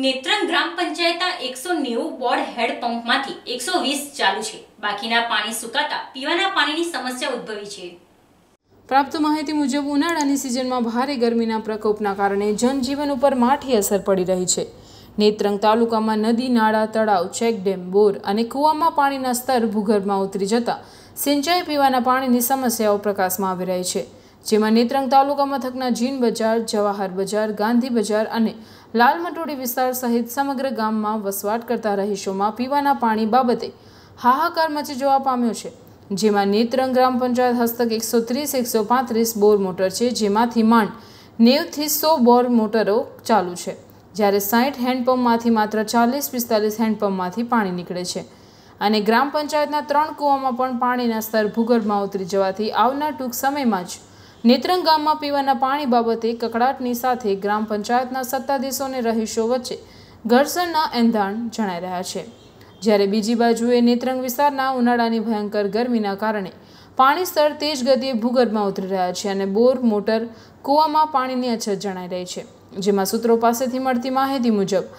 નેત્રંગ ગ્રામ પંચાયતના એકસો નેવું બોર્ડ હેડ એકસો વીસ ચાલુ છે બાકીના પાણી સુકાતા પીવાના પાણીની સમસ્યા ઉદ્ભવી છે પ્રાપ્ત માહિતી મુજબ ઉનાળાની સિઝનમાં ભારે ગરમીના પ્રકોપના કારણે જનજીવન ઉપર માઠી અસર પડી રહી છે નેત્રંગ તાલુકામાં નદી નાળા તળાવ ચેકડેમ બોર અને કૂવામાં પાણીના સ્તર ભૂગર્ભમાં ઉતરી જતા સિંચાઈ પીવાના પાણીની સમસ્યાઓ પ્રકાશમાં આવી રહી છે જેમાં નેત્રંગ તાલુકા મથકના જીન બજાર જવાહર બજાર ગાંધી બજાર અને લાલ મટોડી વિસ્તાર સહિત સમગ્ર ગામમાં વસવાટ કરતા રહીશોમાં પીવાના પાણી બાબતે હાહાકાર મચી જોવા પામ્યો છે જેમાં નેત્રંગ ગ્રામ પંચાયત હસ્તક એકસો ત્રીસ એકસો પાંત્રીસ બોર મોટર છે જેમાંથી માંડ નેવથી સો બોર મોટરો ચાલુ છે જ્યારે સાઠ હેન્ડપંપમાંથી માત્ર ચાલીસ પિસ્તાલીસ હેન્ડપંપમાંથી પાણી નીકળે છે અને ગ્રામ પંચાયતના ત્રણ કૂવામાં પણ પાણીના સ્તર ભૂગર્ભમાં ઉતરી જવાથી આવનાર ટૂંક સમયમાં જ નેત્રંગ ગામમાં પીવાના પાણી બાબતે કકડાટની સાથે ગ્રામ પંચાયતના સત્તાધીશોની રહીશો વચ્ચે ઘર્ષણના એંધાણ જણાઈ રહ્યા છે જ્યારે બીજી બાજુએ નેત્રંગ વિસ્તારના ઉનાળાની ભયંકર ગરમીના કારણે પાણી સ્તર તેજ ગતિએ ભૂગર્ભમાં ઉતરી રહ્યા છે અને બોર મોટર કૂવામાં પાણીની અછત જણાઈ રહી છે જેમાં સૂત્રો પાસેથી મળતી માહિતી મુજબ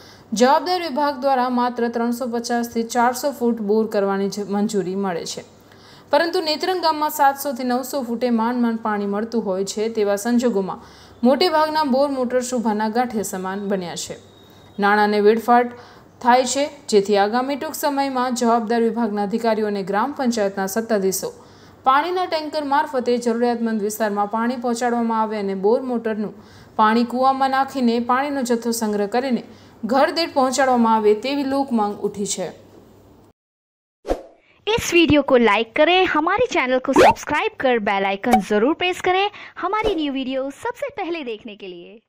જવાબદાર વિભાગ દ્વારા માત્ર ત્રણસો પચાસથી ચારસો ફૂટ બોર કરવાની મંજૂરી મળે છે પરંતુ નેત્રંગ ગામમાં સાતસોથી નવસો ફૂટે માંડ માંડ પાણી મળતું હોય છે તેવા સંજોગોમાં મોટે ભાગના બોર મોટર શોભાના ગાંઠે સમાન બન્યા છે નાણાંને વેડફાટ થાય છે જેથી આગામી ટૂંક સમયમાં જવાબદાર વિભાગના અધિકારીઓ અને ગ્રામ પંચાયતના સત્તાધીશો પાણીના ટેન્કર મારફતે જરૂરિયાતમંદ વિસ્તારમાં પાણી પહોંચાડવામાં આવે અને બોર મોટરનું પાણી કૂવામાં નાખીને પાણીનો જથ્થો સંગ્રહ કરીને ઘર દીઠ પહોંચાડવામાં આવે તેવી લોકમાંગ ઉઠી છે इस वीडियो को लाइक करें हमारे चैनल को सब्सक्राइब कर बेल आइकन ज़रूर प्रेस करें हमारी न्यू वीडियो सबसे पहले देखने के लिए